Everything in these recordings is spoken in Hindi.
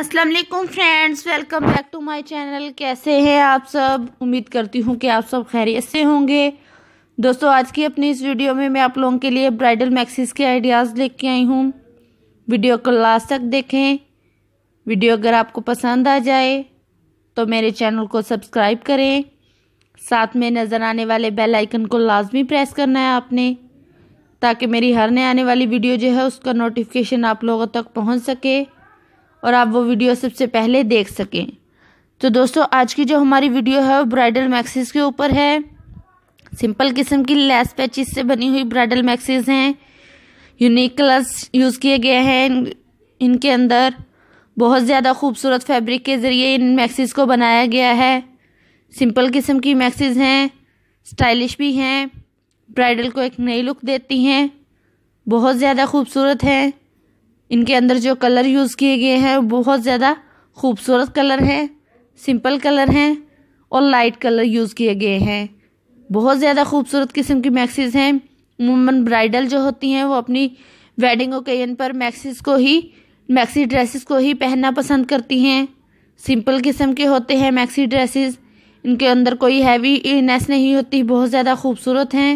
Aslam friends welcome back to my channel कैसे हैं आप सब उम्मीद करती हूँ कि आप सब खैरियत से होंगे दोस्तों आज की अपनी इस वीडियो में मैं आप लोगों के लिए ब्राइडल मैक्सिस के आइडियाज़ लेके आई हूँ वीडियो को लास्ट तक देखें वीडियो अगर आपको पसंद आ जाए तो मेरे चैनल को सब्सक्राइब करें साथ में नज़र आने वाले बेल आइकन को लाजमी प्रेस करना है आपने ताकि मेरी हर नए आने वाली वीडियो जो है उसका नोटिफिकेशन आप लोगों तक पहुँच सके और आप वो वीडियो सबसे पहले देख सकें तो दोस्तों आज की जो हमारी वीडियो है वो ब्राइडल मैक्सीज के ऊपर है सिंपल किस्म की लेस पैचिस से बनी हुई ब्राइडल मैक्सीज हैं यूनिक कलर्स यूज़ किए गए हैं इन, इनके अंदर बहुत ज़्यादा खूबसूरत फैब्रिक के ज़रिए इन मैक्सीज़ को बनाया गया है सिंपल किस्म की मैक्सीज़ हैं स्टाइलिश भी हैं ब्राइडल को एक नई लुक देती हैं बहुत ज़्यादा खूबसूरत हैं इनके अंदर जो कलर यूज़ किए गए हैं बहुत ज़्यादा खूबसूरत कलर हैं सिंपल कलर हैं और लाइट कलर यूज़ किए गए हैं बहुत ज़्यादा खूबसूरत किस्म की मैक्सीज़ हैं उमूमन ब्राइडल जो होती हैं वो अपनी वेडिंग ओकेजन पर मैक्सीज़ को ही मैक्सी ड्रेसेस को ही पहनना पसंद करती हैं सिंपल किस्म के होते हैं मैक्सी ड्रेसेस इनके अंदर कोई हैवी नेस नहीं होती बहुत ज़्यादा खूबसूरत हैं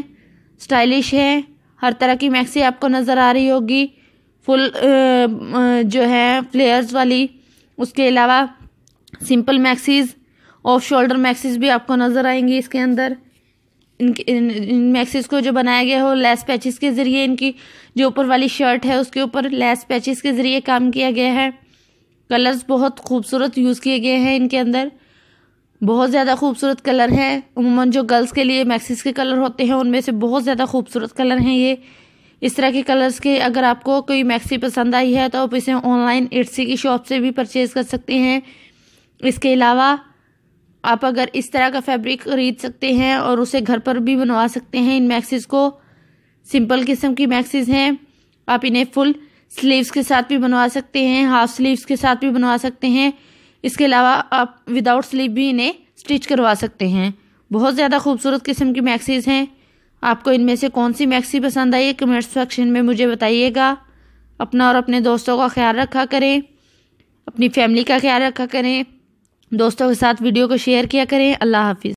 स्टाइलिश हैं हर तरह की मैक्सी आपको नज़र आ रही होगी फुल जो है फ्लेयर्स वाली उसके अलावा simple maxis off shoulder maxis भी आपको नज़र आएंगी इसके अंदर इनके इन, इन मैक्सीज को जो बनाया गया हो लेस पैचेस के ज़रिए इनकी जो ऊपर वाली शर्ट है उसके ऊपर लेस पैचेस के ज़रिए काम किया गया है कलर्स बहुत खूबसूरत यूज़ किए गए हैं इनके अंदर बहुत ज़्यादा खूबसूरत कलर है उमूमा जो गर्ल्स के लिए मैक्सीज के कलर होते हैं उनमें से बहुत ज़्यादा खूबसूरत कलर हैं ये इस तरह के कलर्स के अगर आपको कोई मैक्सी पसंद आई है तो आप इसे ऑनलाइन इट्सी की शॉप से भी परचेज़ कर सकते हैं इसके अलावा आप अगर इस तरह का फैब्रिक खरीद सकते हैं और उसे घर पर भी बनवा सकते हैं इन मैक्सीज़ को सिंपल किस्म की मैक्सीज़ हैं आप इन्हें फुल स्लीव्स के साथ भी बनवा सकते हैं हाफ स्लीव्स के साथ भी बनवा सकते हैं इसके अलावा आप विदाउट स्लीव भी इन्हें स्टिच करवा सकते हैं बहुत ज़्यादा खूबसूरत किस्म की मैक्सीज़ हैं आपको इनमें से कौन सी मैक्सी पसंद आई है कमेंट सेक्शन में मुझे बताइएगा अपना और अपने दोस्तों का ख्याल रखा करें अपनी फैमिली का ख्याल रखा करें दोस्तों के साथ वीडियो को शेयर किया करें अल्लाह हाफिज़